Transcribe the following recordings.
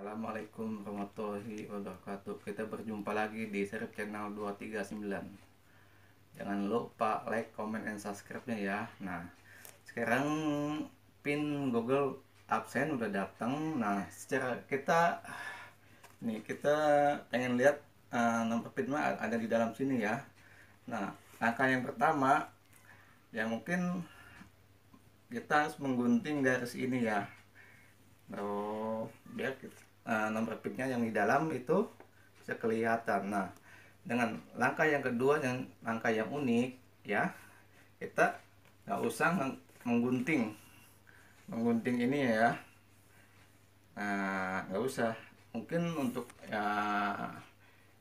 Assalamualaikum warahmatullahi wabarakatuh Kita berjumpa lagi di Serip Channel 239 Jangan lupa like, comment, and subscribe-nya ya Nah, sekarang pin Google absen udah datang Nah, secara kita Nih, kita pengen lihat uh, nomor pinnya ada di dalam sini ya Nah, angka yang pertama Ya mungkin kita harus menggunting garis ini ya Oh, biar kita uh, nomor piknya yang di dalam itu bisa kelihatan nah dengan langkah yang kedua dan langkah yang unik ya kita nggak usah menggunting menggunting ini ya nah nggak usah mungkin untuk ya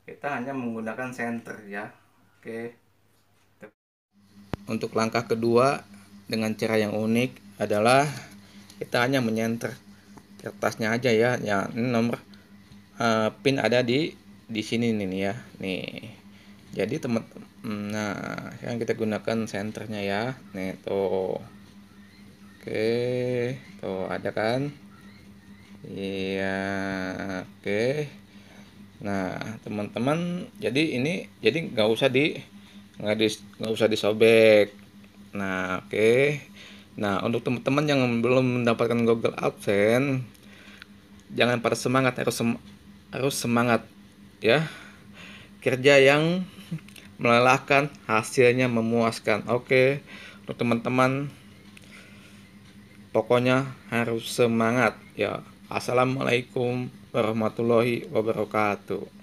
kita hanya menggunakan center ya oke untuk langkah kedua dengan cara yang unik adalah kita hanya menyenter kertasnya aja ya ya nomor uh, pin ada di di sini nih ya nih jadi teman nah yang kita gunakan senternya ya nih tuh oke tuh ada kan iya oke nah teman-teman jadi ini jadi nggak usah di nggak di nggak usah disobek nah oke Nah, untuk teman-teman yang belum mendapatkan Google Adsense, jangan pada semangat, harus sem harus semangat ya. Kerja yang melelahkan, hasilnya memuaskan. Oke, untuk teman-teman pokoknya harus semangat ya. Assalamualaikum warahmatullahi wabarakatuh.